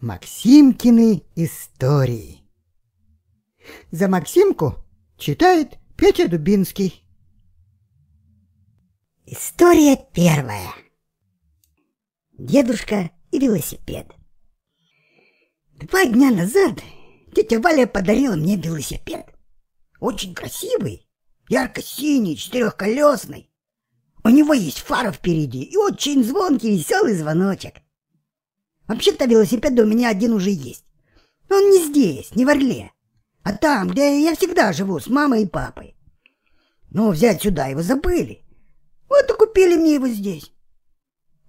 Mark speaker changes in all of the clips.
Speaker 1: Максимкины истории. За Максимку читает Петя Дубинский. История первая. Дедушка и велосипед. Два дня назад тетя Валя подарила мне велосипед. Очень красивый, ярко-синий, четырехколесный. У него есть фара впереди и очень звонкий веселый звоночек – Вообще-то велосипед у меня один уже есть. Но он не здесь, не в Орле, а там, где я всегда живу с мамой и папой. Но взять сюда его забыли. Вот и купили мне его здесь.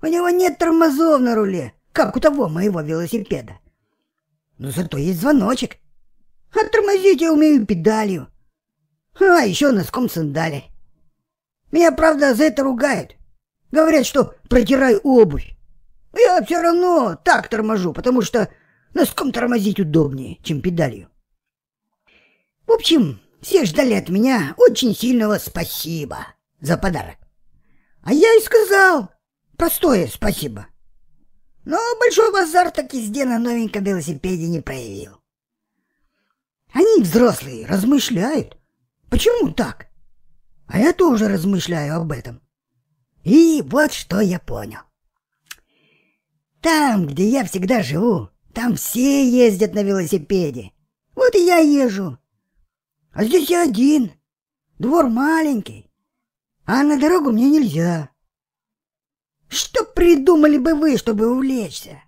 Speaker 1: У него нет тормозов на руле, как у того моего велосипеда. Но зато есть звоночек. А тормозить я умею педалью. А еще носком сандали. Меня, правда, за это ругают. Говорят, что протираю обувь. Я все равно так торможу, потому что носком тормозить удобнее, чем педалью. В общем, все ждали от меня очень сильного спасибо за подарок. А я и сказал простое спасибо. Но большой базар так везде на новеньком велосипеде не проявил. Они, взрослые, размышляют. Почему так? А я тоже размышляю об этом. И вот что я понял. Там, где я всегда живу, там все ездят на велосипеде. Вот и я езжу. А здесь я один. Двор маленький. А на дорогу мне нельзя. Что придумали бы вы, чтобы увлечься?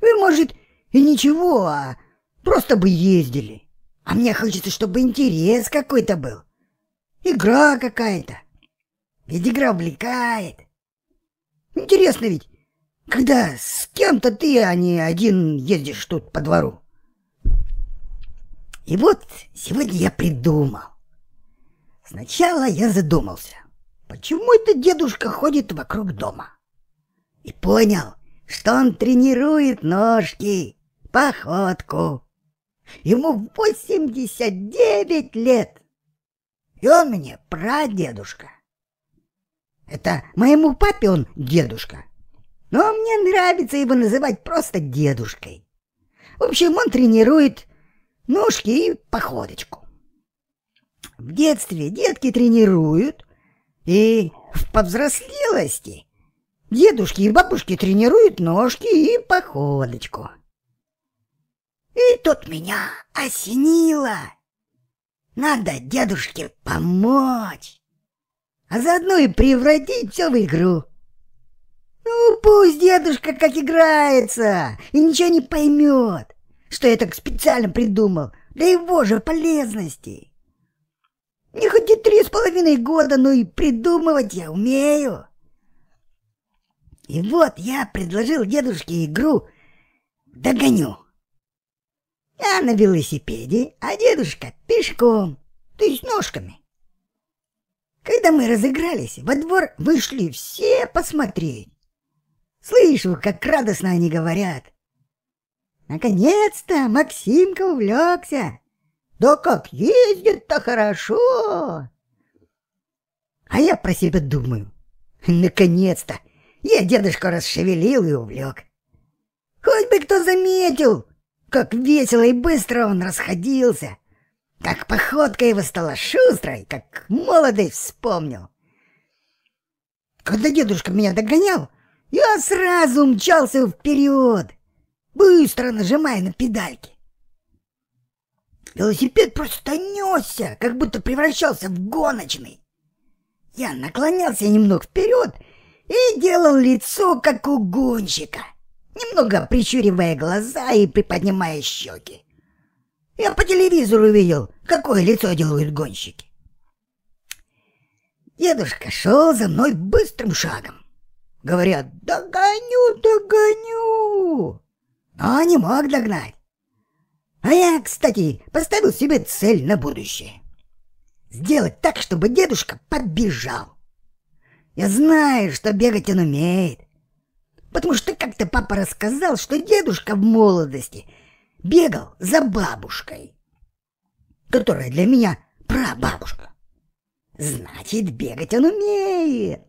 Speaker 1: Вы, может, и ничего, а просто бы ездили. А мне хочется, чтобы интерес какой-то был. Игра какая-то. Ведь игра увлекает. Интересно ведь, когда с кем-то ты, а не один ездишь тут по двору. И вот сегодня я придумал. Сначала я задумался, почему это дедушка ходит вокруг дома. И понял, что он тренирует ножки, походку. Ему 89 лет. И он мне прадедушка. Это моему папе он дедушка, но мне нравится его называть просто дедушкой. В общем, он тренирует ножки и походочку. В детстве детки тренируют, и в повзрослелости дедушки и бабушки тренируют ножки и походочку. И тут меня осенило. Надо дедушке помочь, а заодно и превратить все в игру. «Ну, пусть дедушка как играется и ничего не поймет, что я так специально придумал для его же полезности. Не хоть и три с половиной года, но ну и придумывать я умею». И вот я предложил дедушке игру «Догоню». Я на велосипеде, а дедушка пешком, то есть ножками. Когда мы разыгрались, во двор вышли все посмотреть. Слышь, как радостно они говорят. Наконец-то Максимка увлекся. Да как ездит-то хорошо. А я про себя думаю. Наконец-то я дедушку расшевелил и увлек. Хоть бы кто заметил, как весело и быстро он расходился. Как походка его стала шустрой, как молодой вспомнил. Когда дедушка меня догонял, я сразу мчался вперед, быстро нажимая на педальки. Велосипед просто несся, как будто превращался в гоночный. Я наклонялся немного вперед и делал лицо, как у гонщика, немного прищуривая глаза и приподнимая щеки. Я по телевизору видел, какое лицо делают гонщики. Дедушка шел за мной быстрым шагом. Говорят, догоню, догоню. А не мог догнать. А я, кстати, поставил себе цель на будущее. Сделать так, чтобы дедушка подбежал. Я знаю, что бегать он умеет. Потому что как-то папа рассказал, что дедушка в молодости бегал за бабушкой, которая для меня прабабушка. Значит, бегать он умеет.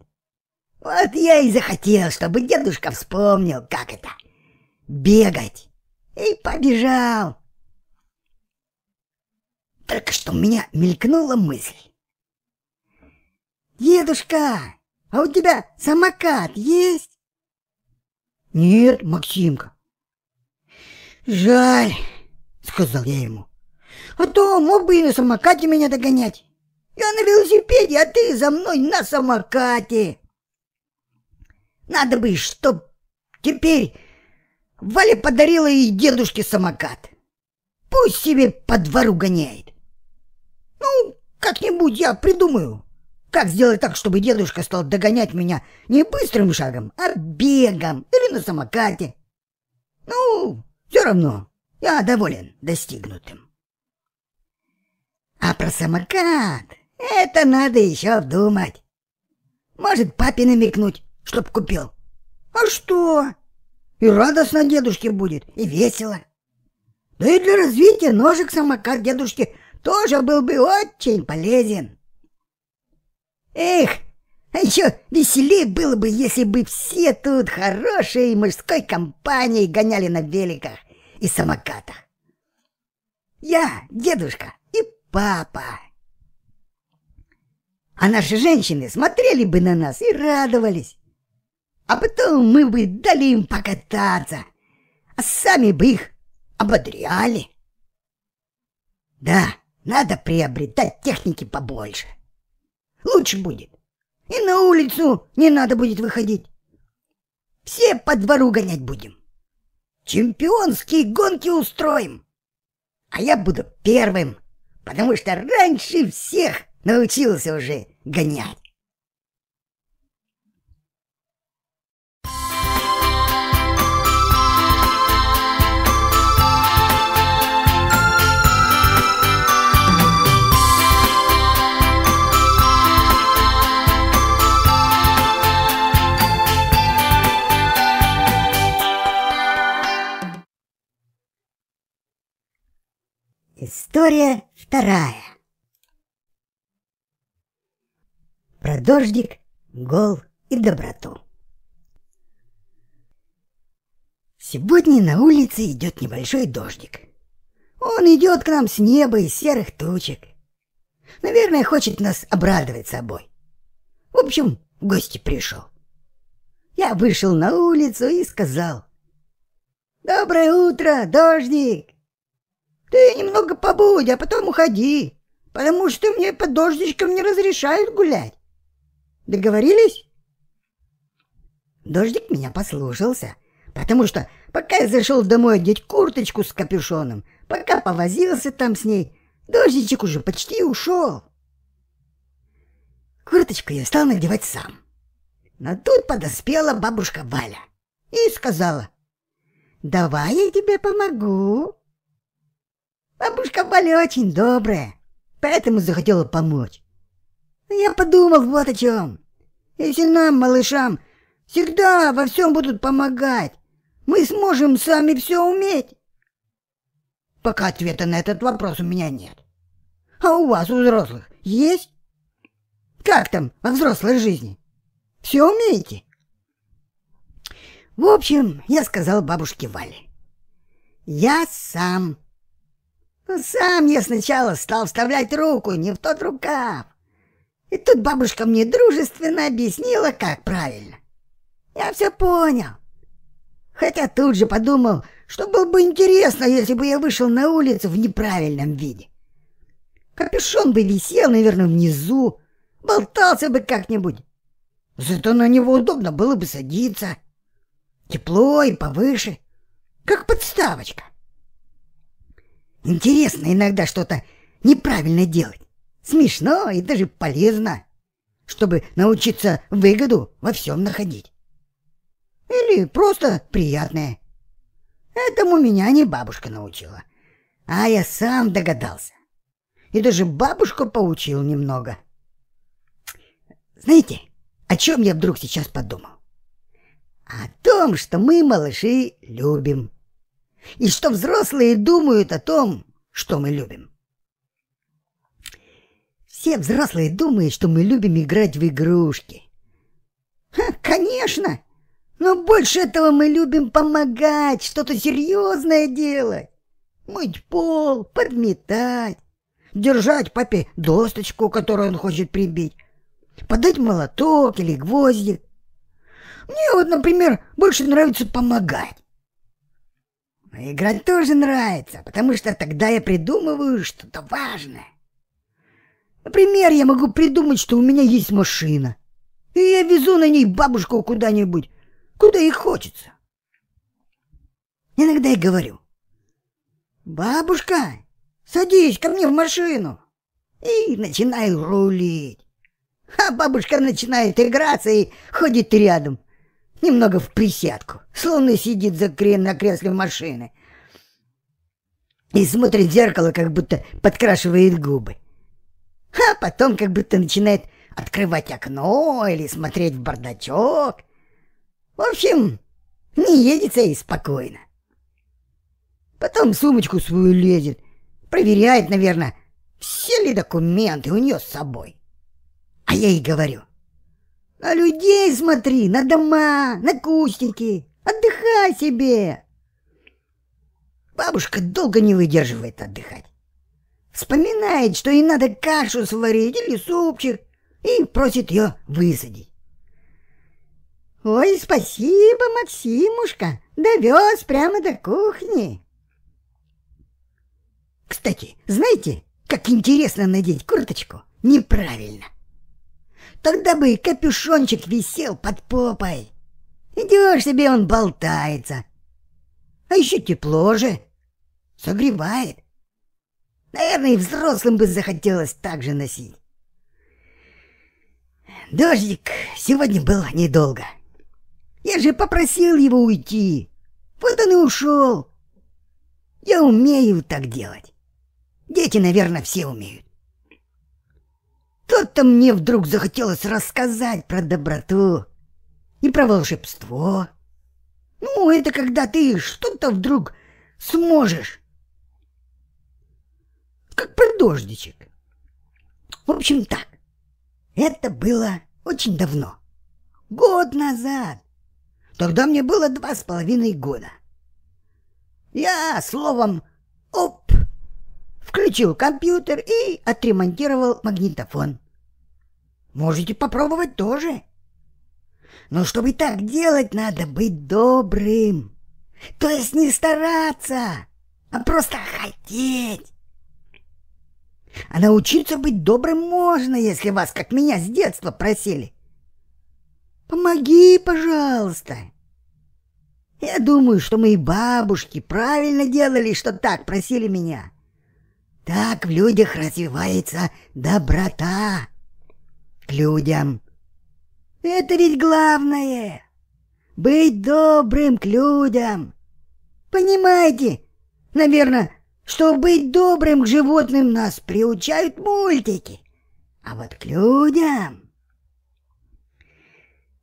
Speaker 1: Вот я и захотел, чтобы дедушка вспомнил, как это — бегать. И побежал. Только что у меня мелькнула мысль. «Дедушка, а у тебя самокат есть?» «Нет, Максимка». «Жаль», — сказал я ему. «А то мог бы и на самокате меня догонять. Я на велосипеде, а ты за мной на самокате». Надо бы, чтоб теперь Валя подарила ей дедушке самокат. Пусть себе по двору гоняет. Ну, как-нибудь я придумаю, как сделать так, чтобы дедушка стал догонять меня не быстрым шагом, а бегом или на самокате. Ну, все равно, я доволен достигнутым. А про самокат это надо еще вдумать. Может, папе намекнуть, чтоб купил. А что? И радостно дедушке будет, и весело. Да ну и для развития ножек самокат дедушке тоже был бы очень полезен. Эх, а еще веселее было бы, если бы все тут хорошие мужской компанией гоняли на великах и самокатах. Я, дедушка и папа. А наши женщины смотрели бы на нас и радовались а потом мы бы дали им покататься, а сами бы их ободряли. Да, надо приобретать техники побольше. Лучше будет. И на улицу не надо будет выходить. Все по двору гонять будем. Чемпионские гонки устроим. А я буду первым, потому что раньше всех научился уже гонять. История вторая. Про дождик, гол и доброту. Сегодня на улице идет небольшой дождик. Он идет к нам с неба из серых тучек. Наверное, хочет нас обрадовать собой. В общем, в гости пришел. Я вышел на улицу и сказал. «Доброе утро, дождик!» Ты немного побудь, а потом уходи, потому что мне под дождичком не разрешают гулять. Договорились? Дождик меня послушался, потому что, пока я зашел домой одеть курточку с капюшоном, пока повозился там с ней, дождичек уже почти ушел. Курточку я стал надевать сам. Но тут подоспела бабушка Валя и сказала, «Давай я тебе помогу». Бабушка Валя очень добрая, поэтому захотела помочь. Ну, я подумал вот о чем. Если нам, малышам, всегда во всем будут помогать, мы сможем сами все уметь. Пока ответа на этот вопрос у меня нет. А у вас, у взрослых, есть? Как там во взрослой жизни? Все умеете? В общем, я сказал бабушке Вале. Я сам ну, сам я сначала стал вставлять руку не в тот рукав. И тут бабушка мне дружественно объяснила, как правильно. Я все понял. Хотя тут же подумал, что было бы интересно, если бы я вышел на улицу в неправильном виде. Капюшон бы висел, наверное, внизу, болтался бы как-нибудь. Зато на него удобно было бы садиться. Тепло и повыше, как подставочка. — Интересно иногда что-то неправильно делать. Смешно и даже полезно, чтобы научиться выгоду во всем находить. Или просто приятное. Этому меня не бабушка научила, а я сам догадался. И даже бабушку поучил немного. Знаете, о чем я вдруг сейчас подумал? О том, что мы, малыши, любим и что взрослые думают о том, что мы любим. Все взрослые думают, что мы любим играть в игрушки. Ха, конечно, но больше этого мы любим помогать, что-то серьезное делать. Мыть пол, подметать, держать папе досточку, которую он хочет прибить, подать молоток или гвоздик. Мне вот, например, больше нравится помогать. Игра тоже нравится, потому что тогда я придумываю что-то важное. Например, я могу придумать, что у меня есть машина. И я везу на ней бабушку куда-нибудь, куда ей хочется. Иногда я говорю. «Бабушка, садись ко мне в машину!» И начинаю рулить. А бабушка начинает играться и ходит рядом. Немного в присядку, словно сидит за крен на кресле машины. И смотрит в зеркало, как будто подкрашивает губы. А потом как будто начинает открывать окно или смотреть в бардачок. В общем, не едется и спокойно. Потом сумочку свою лезет, проверяет, наверное, все ли документы у нее с собой. А я ей говорю, а людей смотри, на дома, на кустики. Отдыхай себе. Бабушка долго не выдерживает отдыхать. Вспоминает, что ей надо кашу сварить или супчик, и просит ее высадить. «Ой, спасибо, Максимушка, довез прямо до кухни!» Кстати, знаете, как интересно надеть курточку? Неправильно. Тогда бы и капюшончик висел под попой. Идешь себе, он болтается. А еще тепло же. Согревает. Наверное, и взрослым бы захотелось так же носить. Дождик сегодня был недолго. Я же попросил его уйти. Вот он и ушел. Я умею так делать. Дети, наверное, все умеют. Что-то мне вдруг захотелось рассказать про доброту и про волшебство. Ну, это когда ты что-то вдруг сможешь. Как придождичек. В общем, так. Это было очень давно. Год назад. Тогда мне было два с половиной года. Я, словом, оп включил компьютер и отремонтировал магнитофон. Можете попробовать тоже. Но чтобы так делать, надо быть добрым. То есть не стараться, а просто хотеть. А научиться быть добрым можно, если вас, как меня, с детства просили. Помоги, пожалуйста. Я думаю, что мои бабушки правильно делали, что так просили меня. — так в людях развивается доброта к людям. Это ведь главное — быть добрым к людям. Понимаете, наверное, что быть добрым к животным нас приучают мультики, а вот к людям...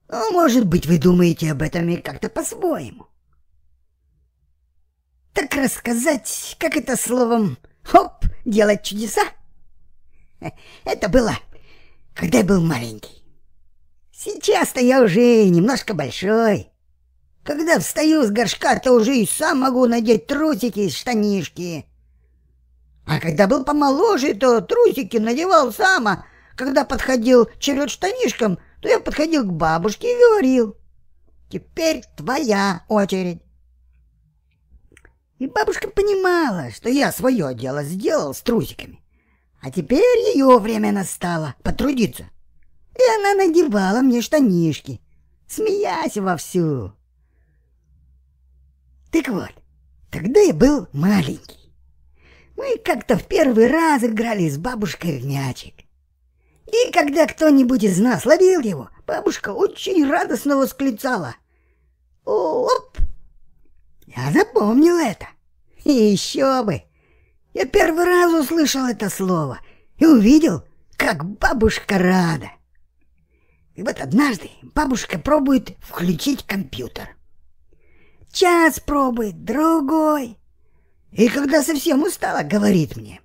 Speaker 1: Ну, может быть, вы думаете об этом и как-то по-своему. Так рассказать, как это словом Хоп, делать чудеса. Это было, когда я был маленький. Сейчас-то я уже немножко большой. Когда встаю с горшка, то уже и сам могу надеть трусики и штанишки. А когда был помоложе, то трусики надевал сам, а когда подходил черед штанишкам, то я подходил к бабушке и говорил, «Теперь твоя очередь». И бабушка понимала, что я свое дело сделал с трусиками. А теперь ее время настало потрудиться. И она надевала мне штанишки, смеясь вовсю. Так вот, тогда я был маленький. Мы как-то в первый раз играли с бабушкой в мячик. И когда кто-нибудь из нас ловил его, бабушка очень радостно восклицала. «Оп, я запомнил это. И еще бы. Я первый раз услышал это слово и увидел, как бабушка рада. И вот однажды бабушка пробует включить компьютер. Час пробует, другой. И когда совсем устала, говорит мне.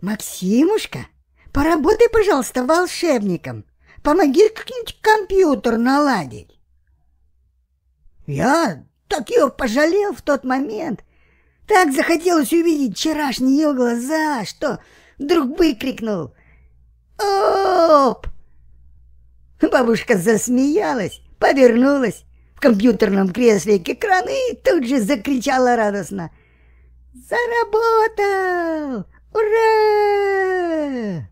Speaker 1: «Максимушка, поработай, пожалуйста, волшебником. Помоги как-нибудь компьютер наладить». Я так ее пожалел в тот момент. Так захотелось увидеть вчерашние ее глаза, что вдруг выкрикнул «Оп!». Бабушка засмеялась, повернулась в компьютерном кресле к экрану и тут же закричала радостно «Заработал! Ура!»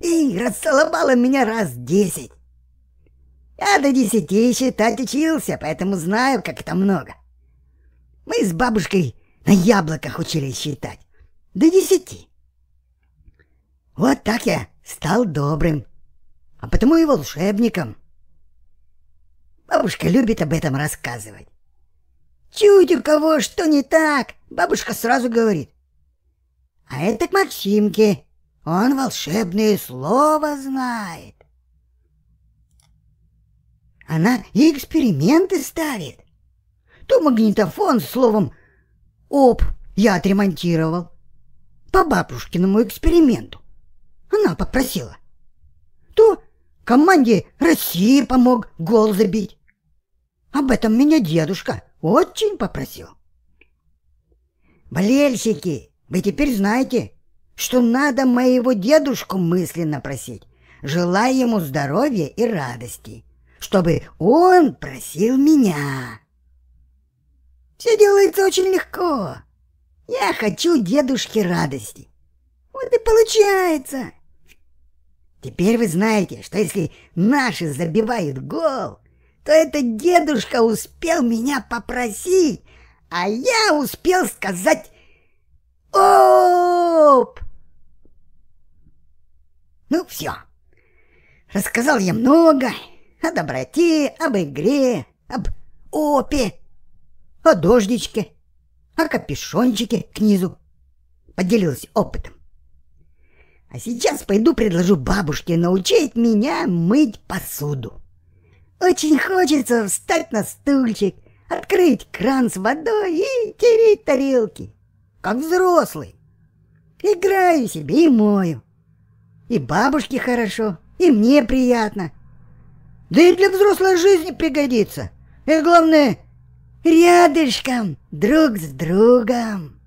Speaker 1: И расцеловала меня раз десять. Я до десяти считать учился, поэтому знаю, как это много. Мы с бабушкой на яблоках учились считать. До десяти. Вот так я стал добрым, а потому и волшебником. Бабушка любит об этом рассказывать. Чуть у кого что не так, бабушка сразу говорит. А это к Максимке. Он волшебное слово знает она и эксперименты ставит. То магнитофон словом «Оп, я отремонтировал» по бабушкиному эксперименту. Она попросила. То команде России помог гол забить. Об этом меня дедушка очень попросил. Болельщики, вы теперь знаете, что надо моего дедушку мысленно просить. Желаю ему здоровья и радости чтобы он просил меня. Все делается очень легко. Я хочу дедушке радости. Вот и получается. Теперь вы знаете, что если наши забивают гол, то это дедушка успел меня попросить, а я успел сказать «Оп!». Ну все, рассказал я много, о доброте, об игре, об опе, о дождичке, о капюшончике к низу. Поделилась опытом. А сейчас пойду предложу бабушке научить меня мыть посуду. Очень хочется встать на стульчик, открыть кран с водой и тереть тарелки, как взрослый. Играю себе и мою. И бабушке хорошо, и мне приятно. Да и для взрослой жизни пригодится. И главное, рядышком, друг с другом.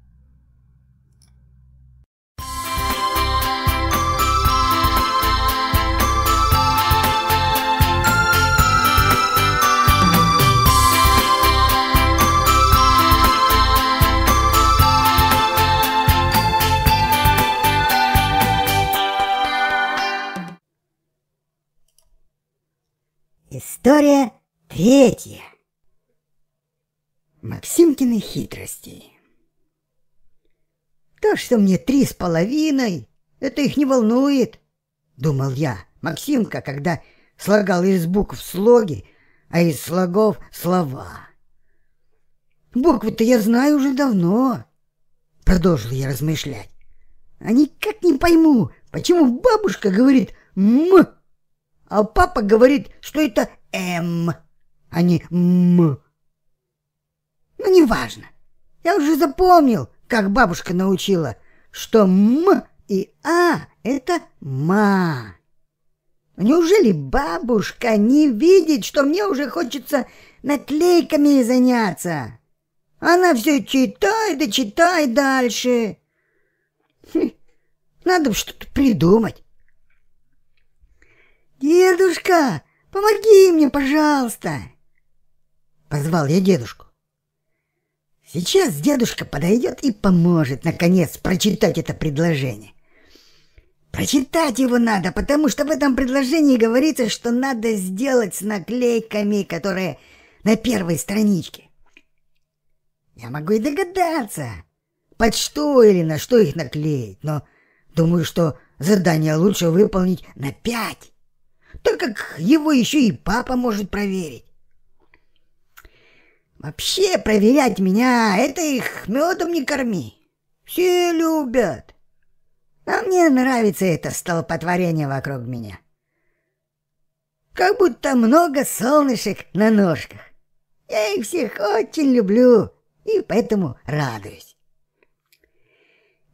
Speaker 1: История третья. Максимкины хитрости. То, что мне три с половиной, это их не волнует, думал я. Максимка, когда слагал из букв слоги, а из слогов слова. Буквы-то я знаю уже давно, продолжил я размышлять. А никак не пойму, почему бабушка говорит «м», а папа говорит, что это М, а не М. Ну, неважно. Я уже запомнил, как бабушка научила, что М и А — это Ма. Неужели бабушка не видит, что мне уже хочется наклейками заняться? Она все читай да читает дальше. Хм, надо что-то придумать. «Дедушка, Помоги мне, пожалуйста!» Позвал я дедушку. Сейчас дедушка подойдет и поможет, наконец, прочитать это предложение. Прочитать его надо, потому что в этом предложении говорится, что надо сделать с наклейками, которые на первой страничке. Я могу и догадаться, под что или на что их наклеить, но думаю, что задание лучше выполнить на пять так как его еще и папа может проверить. Вообще проверять меня, это их медом не корми. Все любят. А мне нравится это столпотворение вокруг меня. Как будто много солнышек на ножках. Я их всех очень люблю и поэтому радуюсь.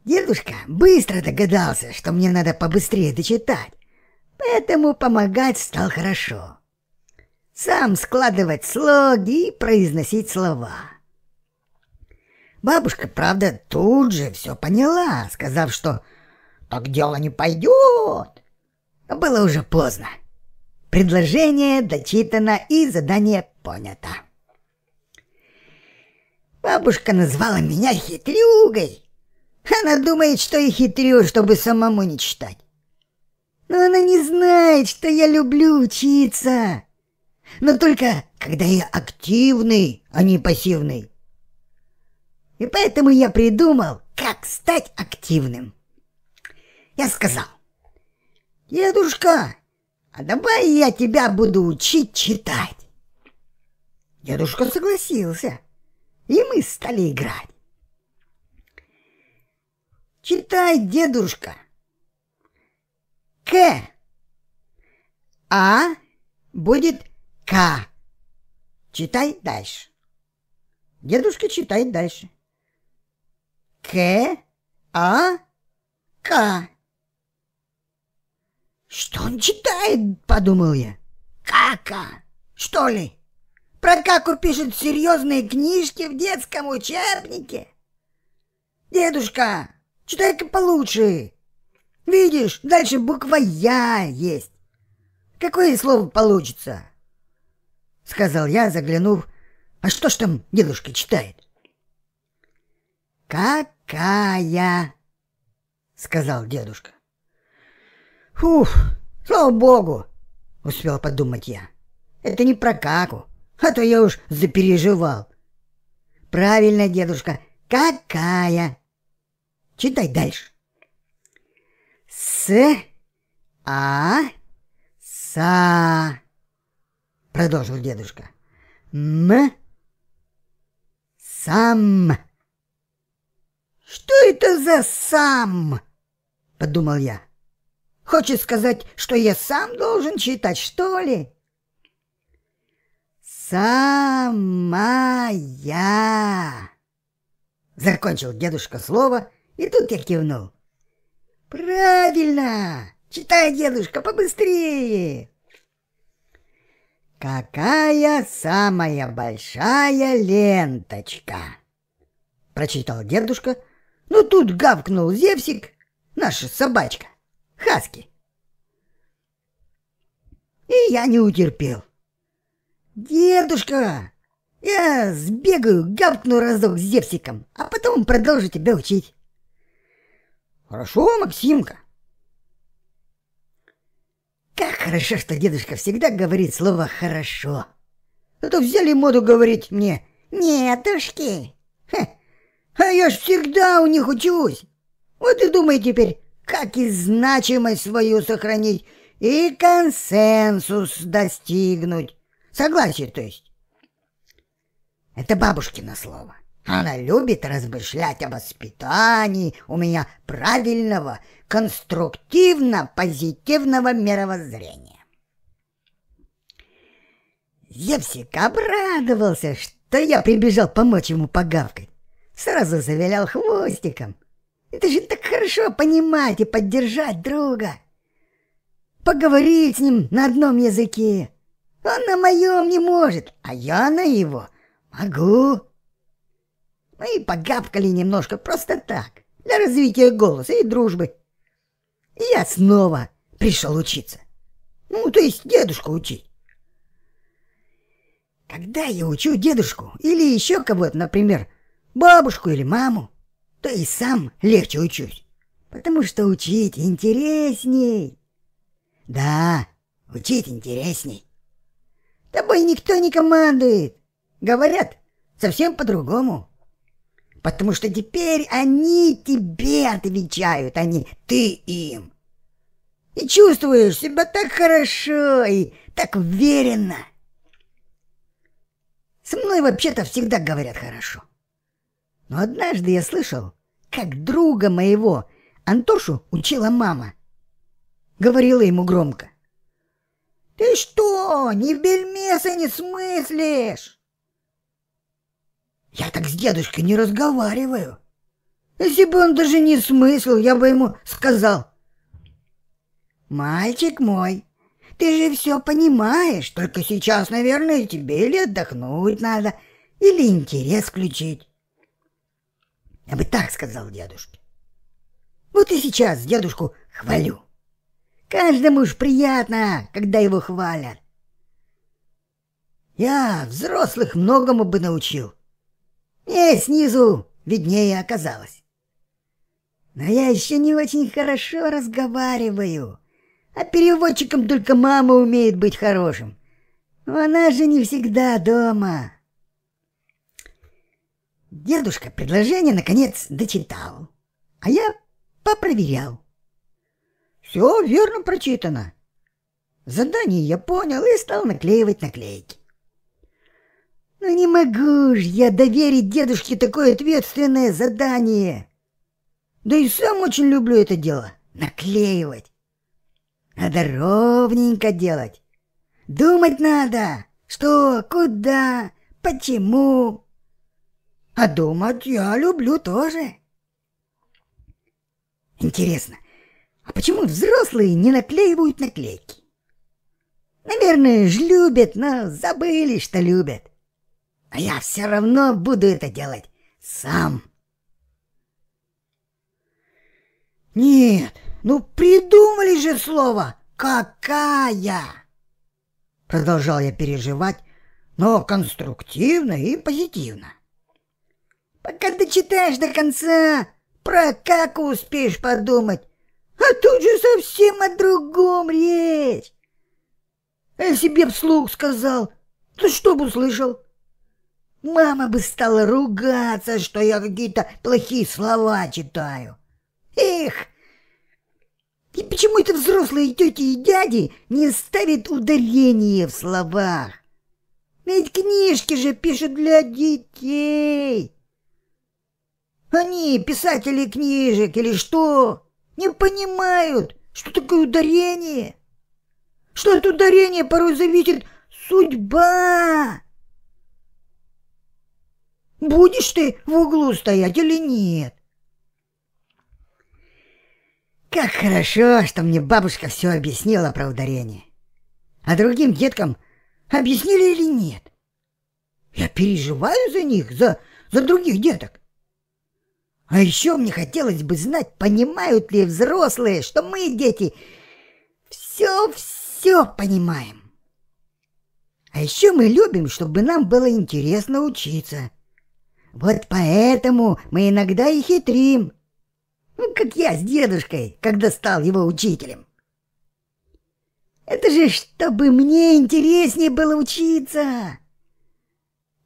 Speaker 1: Дедушка быстро догадался, что мне надо побыстрее дочитать поэтому помогать стал хорошо. Сам складывать слоги и произносить слова. Бабушка, правда, тут же все поняла, сказав, что «так дело не пойдет». Но было уже поздно. Предложение дочитано и задание понято. Бабушка назвала меня хитрюгой. Она думает, что я хитрю, чтобы самому не читать. Но она не знает, что я люблю учиться. Но только когда я активный, а не пассивный. И поэтому я придумал, как стать активным. Я сказал, «Дедушка, а давай я тебя буду учить читать». Дедушка согласился, и мы стали играть. «Читай, дедушка», к. А будет К. Читай дальше. Дедушка читает дальше. К. А. К. Что он читает, подумал я. Кака, что ли? Про каку пишет серьезные книжки в детском учебнике. Дедушка, читай-ка получше. Видишь, дальше буква «Я» есть. Какое слово получится?» Сказал я, заглянув. «А что ж там дедушка читает?» «Какая?» Сказал дедушка. «Фух, слава богу!» Успел подумать я. «Это не про каку, а то я уж запереживал». «Правильно, дедушка, какая?» «Читай дальше». С, а, са, продолжил дедушка. М, сам. Что это за сам? Подумал я. Хочет сказать, что я сам должен читать, что ли? «Самая!» Закончил дедушка слово, и тут я кивнул. «Правильно! Читай, дедушка, побыстрее!» «Какая самая большая ленточка?» Прочитал дедушка, но ну, тут гавкнул Зевсик, наша собачка, Хаски. И я не утерпел. «Дедушка, я сбегаю, гавкну разок с Зевсиком, а потом продолжу тебя учить». Хорошо, Максимка. Как хорошо, что дедушка всегда говорит слово «хорошо». А то взяли моду говорить мне «нетушки». Хе, а я ж всегда у них учусь. Вот и думай теперь, как и значимость свою сохранить, и консенсус достигнуть. Согласие, то есть. Это бабушкино слово. — она любит размышлять о воспитании у меня правильного, конструктивно-позитивного мировоззрения. Зевсик обрадовался, что я прибежал помочь ему погавкать. Сразу завилял хвостиком. Это же так хорошо понимать и поддержать друга. Поговорить с ним на одном языке. Он на моем не может, а я на его могу. Ну и погавкали немножко, просто так, для развития голоса и дружбы. И я снова пришел учиться. Ну, то есть дедушку учить. Когда я учу дедушку или еще кого-то, например, бабушку или маму, то и сам легче учусь, потому что учить интересней. Да, учить интересней. Тобой никто не командует. Говорят совсем по-другому потому что теперь они тебе отвечают, а не ты им. И чувствуешь себя так хорошо и так уверенно. Со мной вообще-то всегда говорят хорошо. Но однажды я слышал, как друга моего Антошу учила мама. Говорила ему громко. «Ты что, ни в бельмеса не смыслишь?» Я так с дедушкой не разговариваю. Если бы он даже не смысл, я бы ему сказал. Мальчик мой, ты же все понимаешь, только сейчас, наверное, тебе или отдохнуть надо, или интерес включить. Я бы так сказал дедушке. Вот и сейчас дедушку хвалю. Каждому ж приятно, когда его хвалят. Я взрослых многому бы научил. Мне э, снизу виднее оказалось. Но я еще не очень хорошо разговариваю. А переводчиком только мама умеет быть хорошим. Но она же не всегда дома. Дедушка предложение, наконец, дочитал. А я попроверял. Все верно прочитано. Задание я понял и стал наклеивать наклейки. «Ну не могу ж я доверить дедушке такое ответственное задание!» «Да и сам очень люблю это дело — наклеивать!» «Надо ровненько делать! Думать надо! Что, куда, почему!» «А думать я люблю тоже!» «Интересно, а почему взрослые не наклеивают наклейки?» Наверное, ж любят, но забыли, что любят. А я все равно буду это делать сам. Нет, ну придумали же слово «какая». Продолжал я переживать, но конструктивно и позитивно. Пока дочитаешь до конца, про как успеешь подумать, а тут же совсем о другом речь. Я себе вслух сказал, то что бы услышал? — мама бы стала ругаться, что я какие-то плохие слова читаю. Эх! И почему это взрослые тети и дяди не ставят ударение в словах? Ведь книжки же пишут для детей. Они, писатели книжек или что, не понимают, что такое ударение. Что от ударения порой зависит судьба Будешь ты в углу стоять или нет? Как хорошо, что мне бабушка все объяснила про ударение. А другим деткам объяснили или нет? Я переживаю за них, за, за других деток. А еще мне хотелось бы знать, понимают ли взрослые, что мы, дети, все-все понимаем. А еще мы любим, чтобы нам было интересно учиться. Вот поэтому мы иногда и хитрим. как я с дедушкой, когда стал его учителем. Это же чтобы мне интереснее было учиться.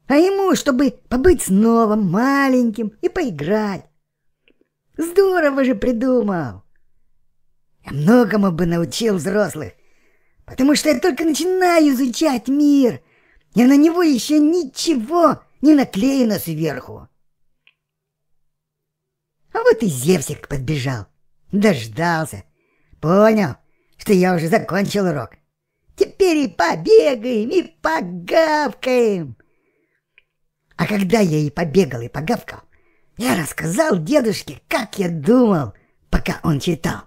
Speaker 1: А ему, чтобы побыть снова маленьким и поиграть. Здорово же придумал. Я многому бы научил взрослых, потому что я только начинаю изучать мир. Я на него еще ничего не наклеена сверху. А вот и Зевсик подбежал, дождался, понял, что я уже закончил урок. Теперь и побегаем, и погавкаем. А когда я и побегал, и погавкал, я рассказал дедушке, как я думал, пока он читал.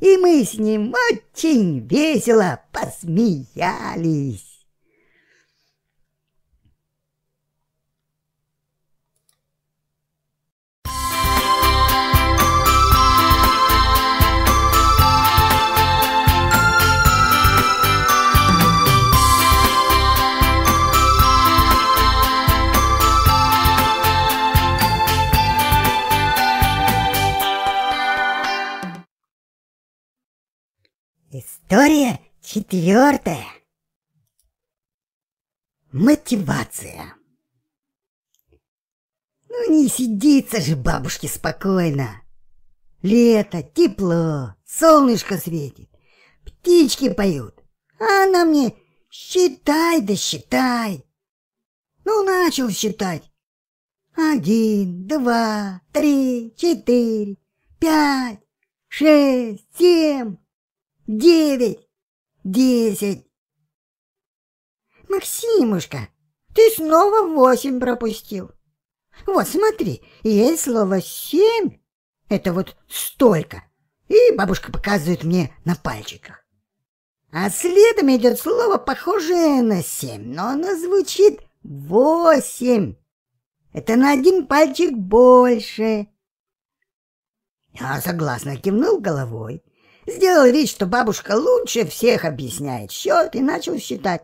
Speaker 1: И мы с ним очень весело посмеялись. История четвертая. Мотивация. Ну не сидится же бабушке спокойно. Лето, тепло, солнышко светит, птички поют. А она мне считай да считай. Ну, начал считать. Один, два, три, четыре, пять, шесть, семь девять, десять. Максимушка, ты снова восемь пропустил. Вот смотри, есть слово семь. Это вот столько. И бабушка показывает мне на пальчиках. А следом идет слово, похожее на семь, но оно звучит восемь. Это на один пальчик больше. Я согласно кивнул головой Сделал вид, что бабушка лучше всех объясняет счет и начал считать.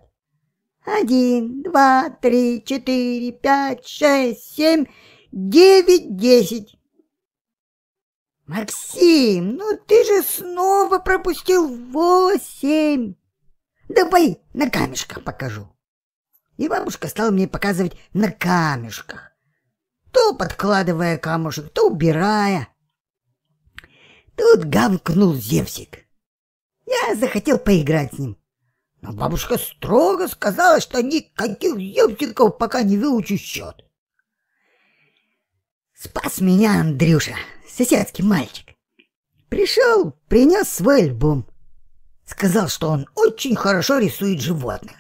Speaker 1: Один, два, три, четыре, пять, шесть, семь, девять, десять. Максим, ну ты же снова пропустил восемь. Давай на камешках покажу. И бабушка стала мне показывать на камешках. То подкладывая камушек, то убирая. Тут гавкнул Зевсик. Я захотел поиграть с ним. Но бабушка строго сказала, что никаких Зевсиков пока не выучу счет. Спас меня Андрюша, соседский мальчик. Пришел, принес свой альбом. Сказал, что он очень хорошо рисует животных.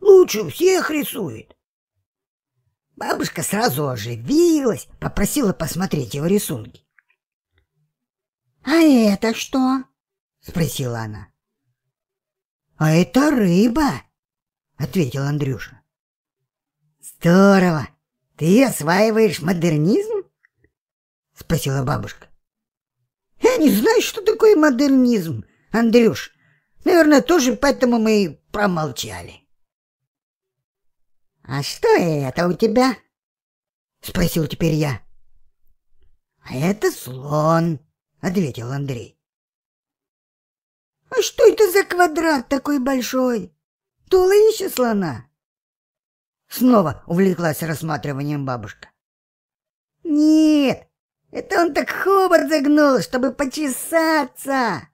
Speaker 1: Лучше всех рисует. Бабушка сразу оживилась, попросила посмотреть его рисунки. «А это что?» — спросила она. «А это рыба», — ответил Андрюша. «Здорово! Ты осваиваешь модернизм?» — спросила бабушка. «Я не знаю, что такое модернизм, Андрюш. Наверное, тоже поэтому мы и промолчали». «А что это у тебя?» — спросил теперь я. «А это слон», — ответил Андрей. «А что это за квадрат такой большой? Туловище слона?» Снова увлеклась рассматриванием бабушка. «Нет, это он так хобот загнул, чтобы почесаться!»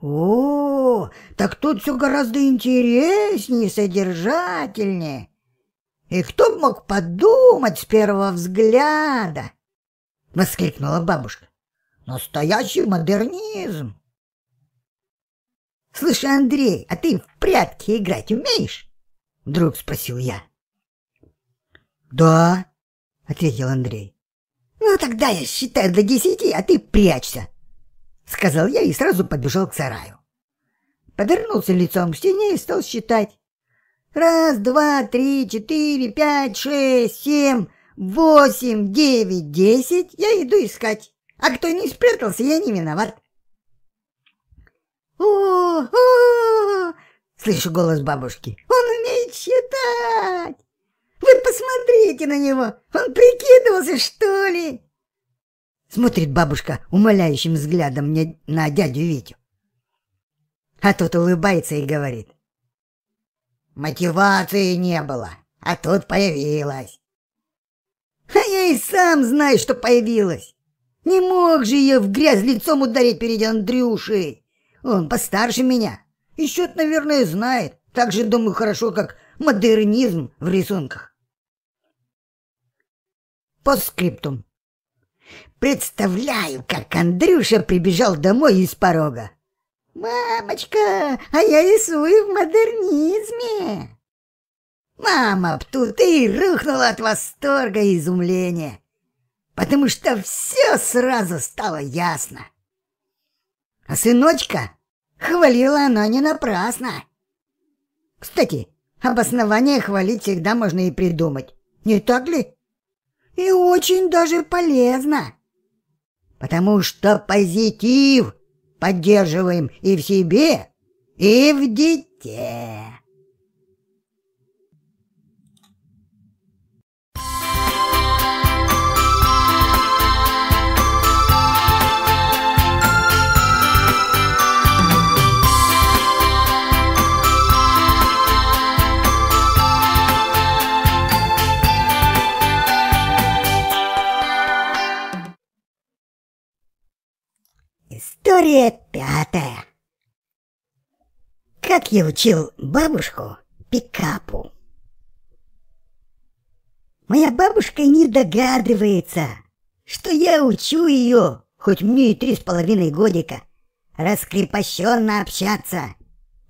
Speaker 1: «О, так тут все гораздо интереснее, содержательнее. И кто мог подумать с первого взгляда?» — воскликнула бабушка. «Настоящий модернизм!» «Слушай, Андрей, а ты в прятки играть умеешь?» — вдруг спросил я. «Да», — ответил Андрей. «Ну, тогда я считаю до десяти, а ты прячься», — сказал я и сразу побежал к сараю. Повернулся лицом к стене и стал считать. «Раз, два, три, четыре, пять, шесть, семь, восемь, девять, десять, я иду искать. А кто не спрятался, я не виноват. О, о, -о, -о слышу голос бабушки. Он умеет считать. Вы посмотрите на него. Он прикидывался, что ли? Смотрит бабушка умоляющим взглядом мне на дядю Витю. А тот улыбается и говорит. Мотивации не было, а тут появилась. А я и сам знаю, что появилась. Не мог же ее в грязь лицом ударить перед Андрюшей. Он постарше меня. И счет, наверное, знает. Так же, думаю, хорошо, как модернизм в рисунках. По скриптум. Представляю, как Андрюша прибежал домой из порога. «Мамочка, а я рисую в модернизме!» Мама тут и рухнула от восторга и изумления, потому что все сразу стало ясно. А сыночка хвалила она не напрасно. Кстати, обоснование хвалить всегда можно и придумать, не так ли? И очень даже полезно, потому что позитив поддерживаем и в себе, и в детях. История пятая. Как я учил бабушку пикапу. Моя бабушка не догадывается, что я учу ее, хоть мне и три с половиной годика, раскрепощенно общаться,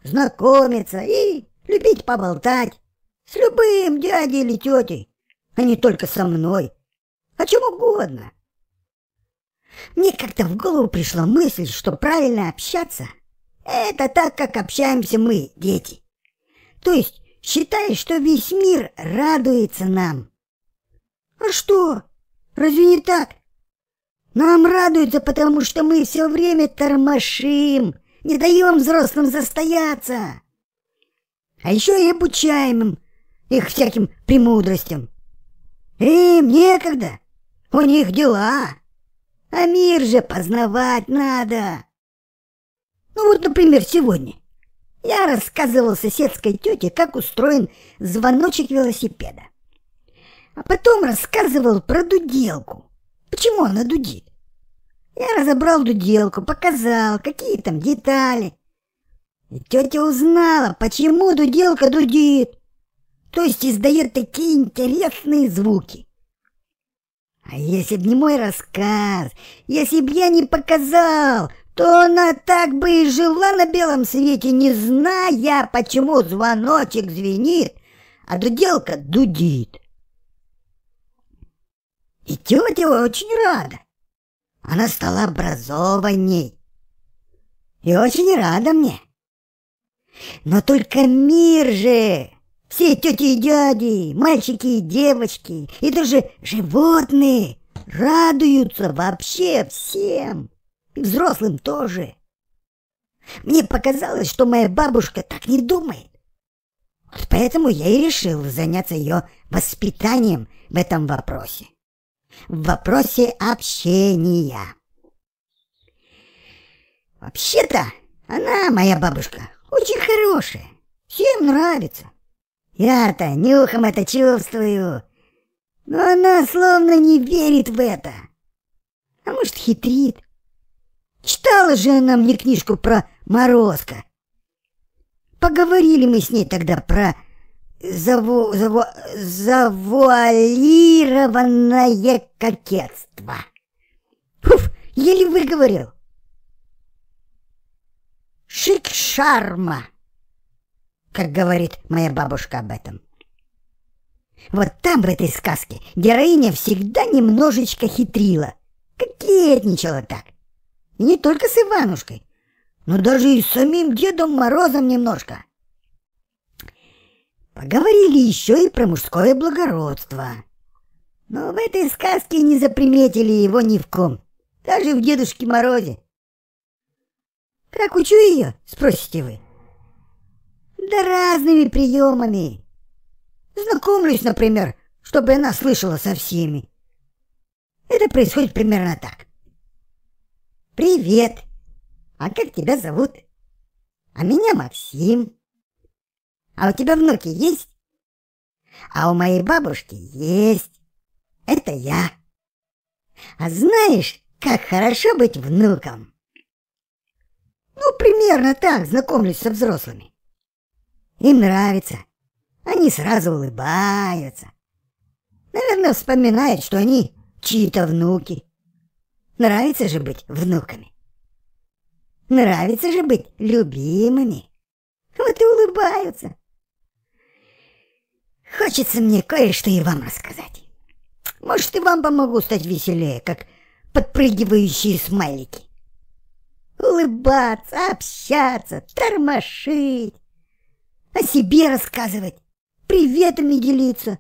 Speaker 1: знакомиться и любить поболтать с любым дядей или тетей, а не только со мной, о а чем угодно. Мне как-то в голову пришла мысль, что правильно общаться – это так, как общаемся мы, дети. То есть считай, что весь мир радуется нам. А что? Разве не так? Нам радуется, потому что мы все время тормошим, не даем взрослым застояться. А еще и обучаем им, их всяким премудростям. Им некогда, у них дела. А мир же познавать надо. Ну вот, например, сегодня. Я рассказывал соседской тете, как устроен звоночек велосипеда. А потом рассказывал про дуделку. Почему она дудит? Я разобрал дуделку, показал, какие там детали. И тетя узнала, почему дуделка дудит. То есть издает такие интересные звуки. А если б не мой рассказ, если б я не показал, то она так бы и жила на белом свете, не зная, почему звоночек звенит, а дуделка дудит. И тетя очень рада. Она стала образованней и очень рада мне. Но только мир же все тети и дяди, мальчики и девочки, и даже животные радуются вообще всем. И взрослым тоже. Мне показалось, что моя бабушка так не думает. Вот поэтому я и решил заняться ее воспитанием в этом вопросе. В вопросе общения. Вообще-то, она, моя бабушка, очень хорошая. Всем нравится. Я-то нюхом это чувствую. Но она словно не верит в это. А может, хитрит? Читала же она мне книжку про Морозко. Поговорили мы с ней тогда про заву, заву, завуалированное кокетство. Фуф, еле выговорил. Шик шарма как говорит моя бабушка об этом. Вот там, в этой сказке, героиня всегда немножечко хитрила, кокетничала так. И не только с Иванушкой, но даже и с самим Дедом Морозом немножко. Поговорили еще и про мужское благородство. Но в этой сказке не заприметили его ни в ком, даже в Дедушке Морозе. «Как учу ее?» — спросите вы. Да разными приемами. Знакомлюсь, например, чтобы она слышала со всеми. Это происходит примерно так. «Привет! А как тебя зовут?» «А меня Максим. А у тебя внуки есть?» «А у моей бабушки есть. Это я. А знаешь, как хорошо быть внуком?» Ну, примерно так знакомлюсь со взрослыми. Им нравится. Они сразу улыбаются. Наверное, вспоминают, что они чьи-то внуки. Нравится же быть внуками. Нравится же быть любимыми. Вот и улыбаются. Хочется мне кое-что и вам рассказать. Может, и вам помогу стать веселее, как подпрыгивающие смайлики. Улыбаться, общаться, тормошить о себе рассказывать, приветами делиться,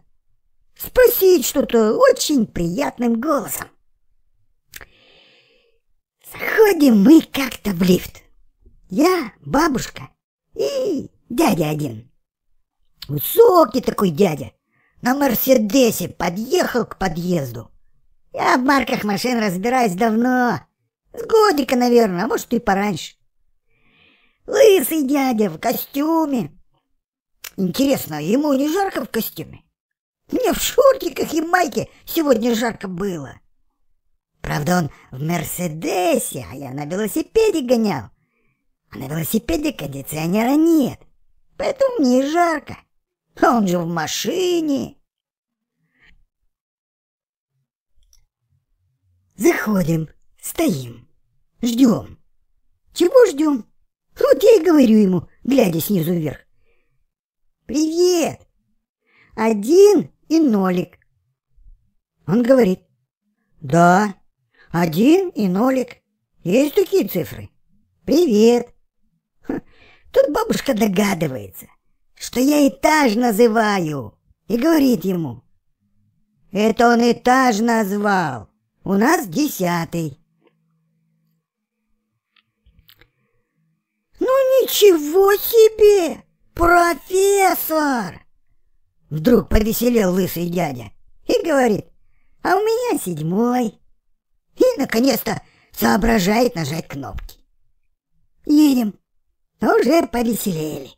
Speaker 1: спросить что-то очень приятным голосом. Заходим мы как-то в лифт. Я, бабушка и дядя один. Высокий такой дядя. На Мерседесе подъехал к подъезду. Я в марках машин разбираюсь давно. С годика, наверное, а может и пораньше. Лысый дядя в костюме, Интересно, ему не жарко в костюме? Мне в шортиках и майке сегодня жарко было. Правда, он в Мерседесе, а я на велосипеде гонял. А на велосипеде кондиционера нет, поэтому мне жарко. А он же в машине. Заходим, стоим, ждем. Чего ждем? Вот я и говорю ему, глядя снизу вверх. «Привет!» «Один и нолик». Он говорит, «Да, один и нолик. Есть такие цифры?» «Привет!» Тут бабушка догадывается, что я этаж называю, и говорит ему, «Это он этаж назвал, у нас десятый». «Ну ничего себе!» «Профессор!» Вдруг повеселел лысый дядя и говорит, «А у меня седьмой». И, наконец-то, соображает нажать кнопки. Едем. Уже повеселели.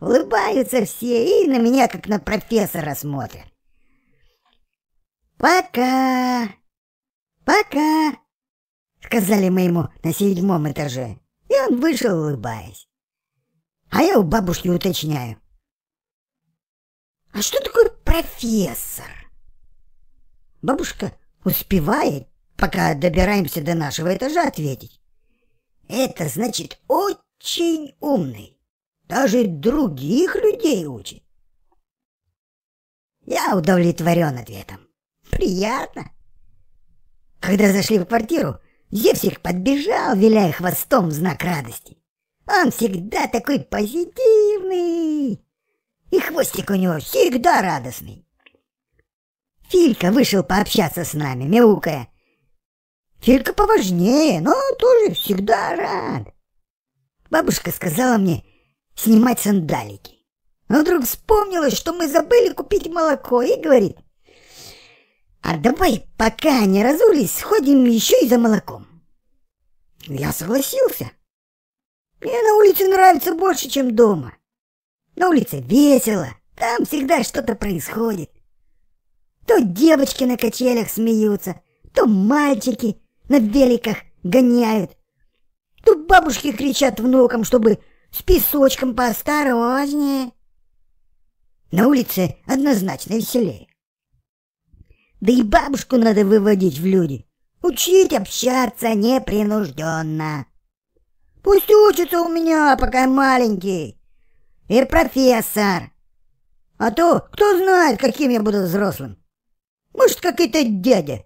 Speaker 1: Улыбаются все и на меня, как на профессора, смотрят. «Пока! Пока!» — сказали мы ему на седьмом этаже. И он вышел, улыбаясь. А я у бабушки уточняю. А что такое профессор? Бабушка успевает, пока добираемся до нашего этажа, ответить. Это значит очень умный. Даже других людей учит. Я удовлетворен ответом. Приятно. Когда зашли в квартиру, Зевсик подбежал, виляя хвостом в знак радости. Он всегда такой позитивный. И хвостик у него всегда радостный. Филька вышел пообщаться с нами, мяукая. Филька поважнее, но тоже всегда рад. Бабушка сказала мне снимать сандалики. Но вдруг вспомнила, что мы забыли купить молоко, и говорит, «А давай, пока не разулись, сходим еще и за молоком». Я согласился. Мне на улице нравится больше, чем дома. На улице весело, там всегда что-то происходит. То девочки на качелях смеются, то мальчики на великах гоняют, то бабушки кричат внукам, чтобы с песочком поосторожнее. На улице однозначно веселее. Да и бабушку надо выводить в люди. Учить общаться непринужденно. Пусть учится у меня, пока маленький. И профессор. А то кто знает, каким я буду взрослым. Может, какой-то дядя.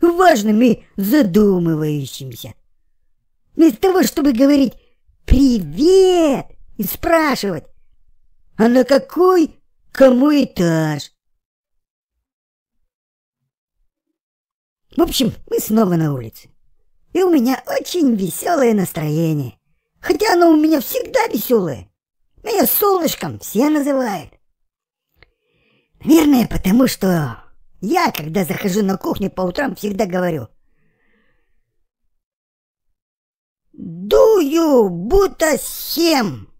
Speaker 1: Важным и задумывающимся. Вместо того, чтобы говорить «Привет!» и спрашивать, а на какой кому этаж? В общем, мы снова на улице. И у меня очень веселое настроение хотя она у меня всегда веселая, Меня солнышком все называют. Наверное, потому что я, когда захожу на кухню по утрам, всегда говорю «Дую, будто всем!»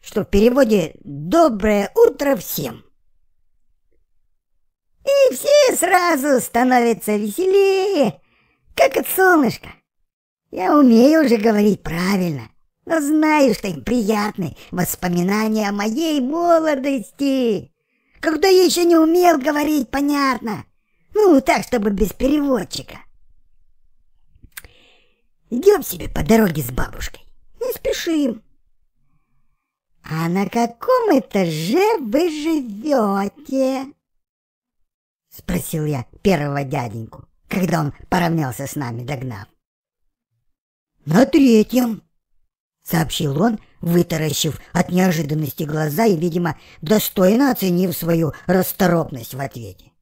Speaker 1: Что в переводе «Доброе утро всем!» И все сразу становятся веселее, как от солнышка. Я умею уже говорить правильно, но знаю, что им приятны воспоминания о моей молодости, когда я еще не умел говорить понятно, ну, так, чтобы без переводчика. Идем себе по дороге с бабушкой, не спешим. А на каком этаже вы живете? Спросил я первого дяденьку, когда он поравнялся с нами, догнав. «На третьем», — сообщил он, вытаращив от неожиданности глаза и, видимо, достойно оценив свою расторопность в ответе.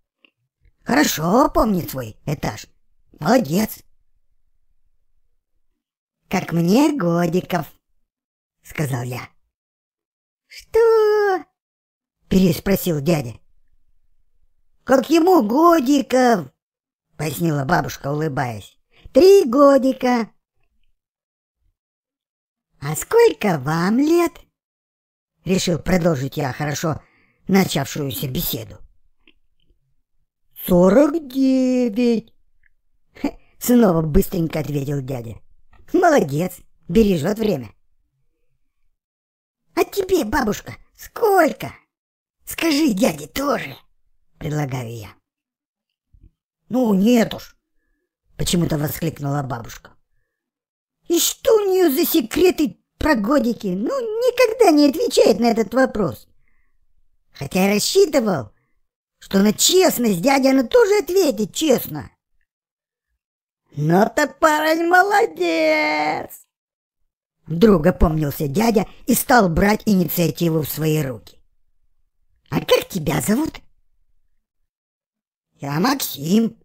Speaker 1: «Хорошо помнит свой этаж. Молодец». «Как мне годиков», — сказал я. «Что?» — переспросил дядя. «Как ему годиков?» — пояснила бабушка, улыбаясь. «Три годика». «А сколько вам лет?» Решил продолжить я хорошо начавшуюся беседу. «Сорок девять!» Снова быстренько ответил дядя. «Молодец, бережет время!» «А тебе, бабушка, сколько?» «Скажи дяде тоже!» — предлагаю я. «Ну, нет уж!» — почему-то воскликнула бабушка. И что у нее за секреты про годики? Ну, никогда не отвечает на этот вопрос. Хотя я рассчитывал, что на честность дядя она тоже ответит честно. Но-то ну, парень молодец! Вдруг опомнился дядя и стал брать инициативу в свои руки. А как тебя зовут? Я Максим,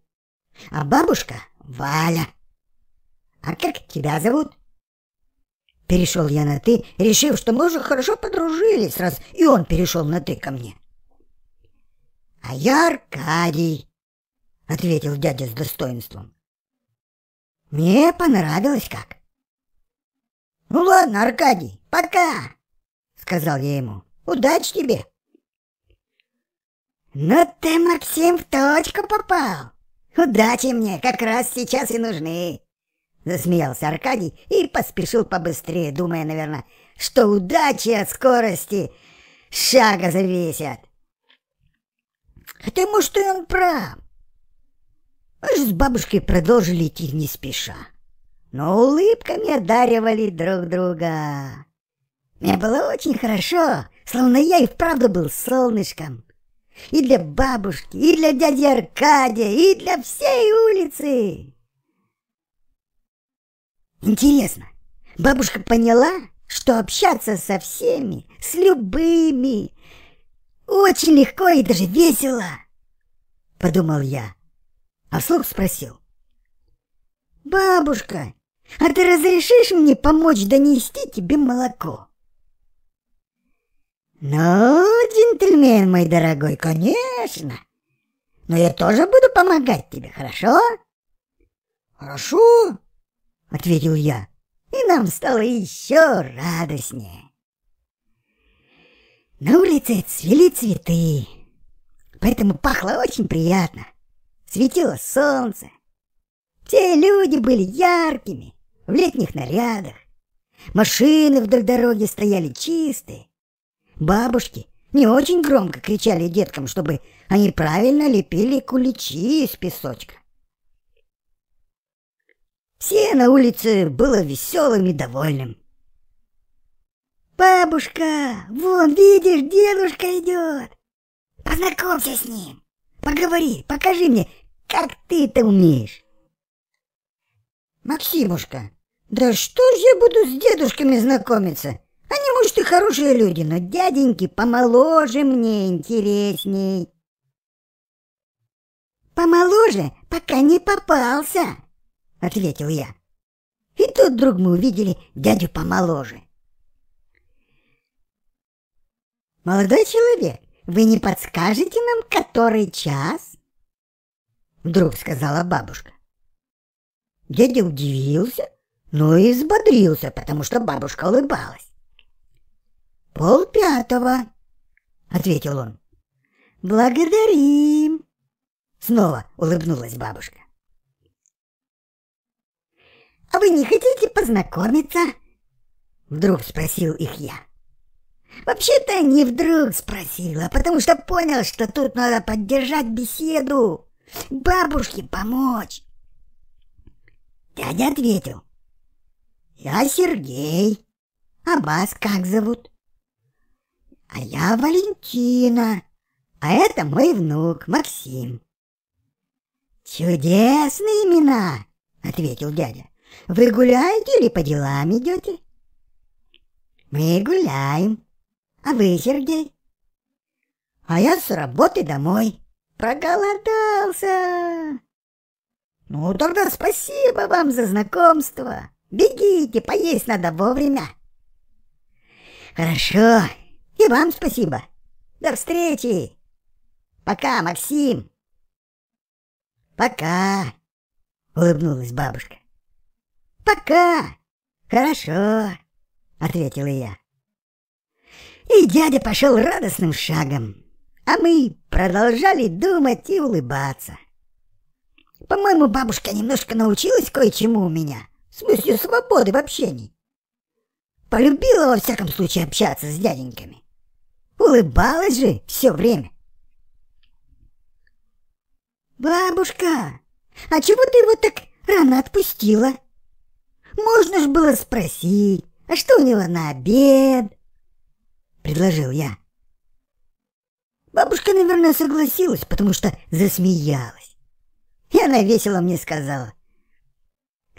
Speaker 1: а бабушка Валя. А как тебя зовут? Перешел я на «ты», решив, что мы уже хорошо подружились, раз и он перешел на «ты» ко мне. «А я Аркадий», — ответил дядя с достоинством. «Мне понравилось как». «Ну ладно, Аркадий, пока», — сказал я ему. «Удачи тебе». «Ну ты, Максим, в точку попал. Удачи мне, как раз сейчас и нужны». Засмеялся Аркадий и поспешил побыстрее, думая, наверное, что удачи от скорости шага зависят. Хотя, может, и он прав. Мы же с бабушкой продолжили идти не спеша, но улыбками одаривали друг друга. Мне было очень хорошо, словно я и вправду был солнышком. И для бабушки, и для дяди Аркадия, и для всей улицы. Интересно, бабушка поняла, что общаться со всеми, с любыми, очень легко и даже весело, подумал я, а вслух спросил. «Бабушка, а ты разрешишь мне помочь донести тебе молоко?» «Ну, джентльмен мой дорогой, конечно. Но я тоже буду помогать тебе, хорошо?» «Хорошо», — ответил я. И нам стало еще радостнее. На улице цвели цветы, поэтому пахло очень приятно. Светило солнце. Все люди были яркими, в летних нарядах. Машины вдоль дороги стояли чистые. Бабушки не очень громко кричали деткам, чтобы они правильно лепили куличи из песочка. Все на улице было веселым и довольным. «Бабушка, вон, видишь, дедушка идет! Познакомься с ним! Поговори, покажи мне, как ты это умеешь!» «Максимушка, да что же я буду с дедушками знакомиться? Они, может, и хорошие люди, но дяденьки помоложе мне интересней!» «Помоложе, пока не попался!» — ответил я. И тут вдруг мы увидели дядю помоложе. «Молодой человек, вы не подскажете нам, который час?» Вдруг сказала бабушка. Дядя удивился, но и взбодрился, потому что бабушка улыбалась. «Пол пятого», — ответил он. «Благодарим!» Снова улыбнулась бабушка. «А вы не хотите познакомиться?» Вдруг спросил их я. Вообще-то не вдруг спросила, потому что понял, что тут надо поддержать беседу, бабушке помочь. Дядя ответил. «Я Сергей. А вас как зовут?» «А я Валентина. А это мой внук Максим». «Чудесные имена!» — ответил дядя. Вы гуляете или по делам идете? Мы гуляем. А вы, Сергей? А я с работы домой. Проголодался. Ну, тогда спасибо вам за знакомство. Бегите, поесть надо вовремя. Хорошо. И вам спасибо. До встречи. Пока, Максим. Пока, улыбнулась бабушка. «Пока! Хорошо!» — ответила я. И дядя пошел радостным шагом, а мы продолжали думать и улыбаться. По-моему, бабушка немножко научилась кое-чему у меня, в смысле свободы в общении. Полюбила, во всяком случае, общаться с дяденьками. Улыбалась же все время. «Бабушка, а чего ты его так рано отпустила?» Можно ж было спросить, а что у него на обед? Предложил я. Бабушка, наверное, согласилась, потому что засмеялась. И она весело мне сказала.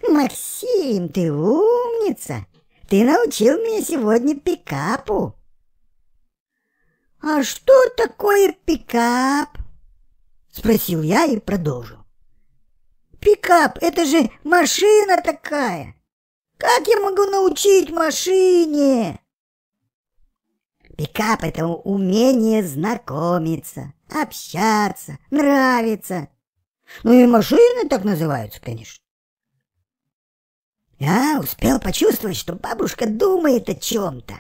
Speaker 1: «Максим, ты умница! Ты научил меня сегодня пикапу!» «А что такое пикап?» — спросил я и продолжил. «Пикап — это же машина такая!» Как я могу научить машине? Пикап — это умение знакомиться, общаться, нравиться. Ну и машины так называются, конечно. Я успел почувствовать, что бабушка думает о чем-то.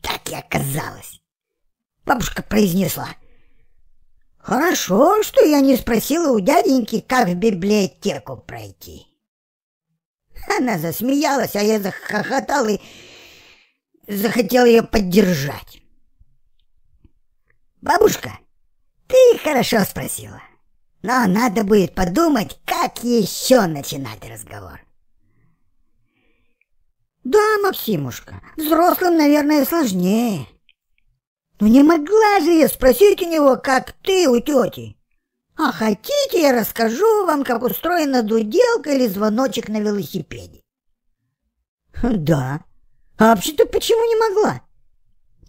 Speaker 1: Так и оказалось. Бабушка произнесла. «Хорошо, что я не спросила у дяденьки, как в библиотеку пройти». Она засмеялась, а я захохотал и захотел ее поддержать. «Бабушка, ты хорошо спросила, но надо будет подумать, как еще начинать разговор». «Да, Максимушка, взрослым, наверное, сложнее». «Ну не могла же я спросить у него, как ты у тети?» А хотите, я расскажу вам, как устроена дуделка или звоночек на велосипеде? Да. А вообще-то почему не могла?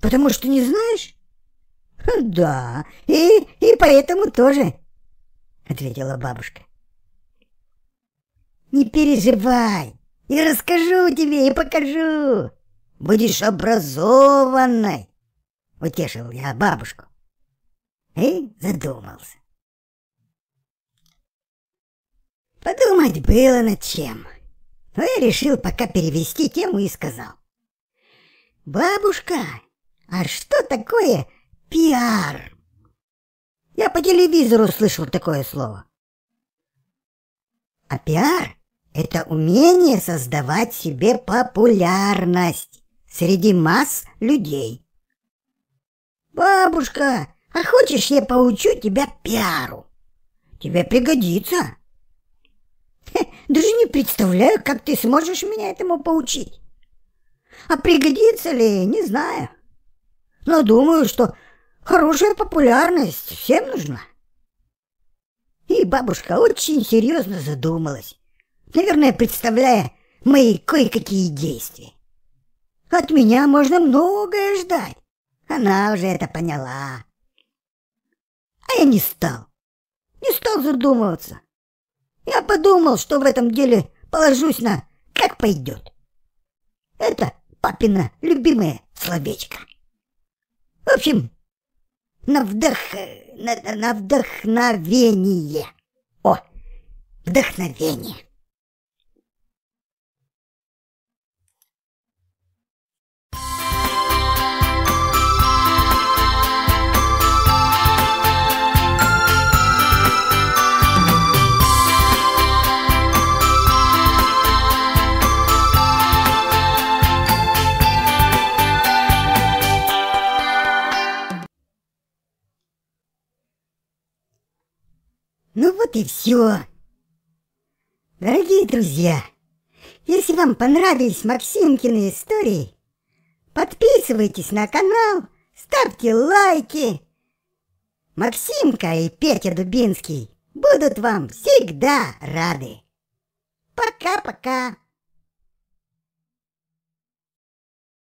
Speaker 1: Потому что не знаешь? Да, и, и поэтому тоже, ответила бабушка. Не переживай, я расскажу тебе и покажу. Будешь образованной, утешил я бабушку. И задумался. Подумать было над чем. Но я решил пока перевести тему и сказал. «Бабушка, а что такое пиар?» Я по телевизору слышал такое слово. А пиар – это умение создавать себе популярность среди масс людей. «Бабушка, а хочешь, я поучу тебя пиару? Тебе пригодится!» даже не представляю, как ты сможешь меня этому поучить. А пригодится ли, не знаю. Но думаю, что хорошая популярность всем нужна. И бабушка очень серьезно задумалась, наверное, представляя мои кое-какие действия. От меня можно многое ждать. Она уже это поняла. А я не стал. Не стал задумываться. Я подумал, что в этом деле положусь на «как пойдет». Это папина любимая словечко. В общем, на вдох... на, на вдохновение. О, вдохновение. Ну вот и все. Дорогие друзья, если вам понравились Максимкины истории, подписывайтесь на канал, ставьте лайки. Максимка и Петя Дубинский будут вам всегда рады. Пока-пока.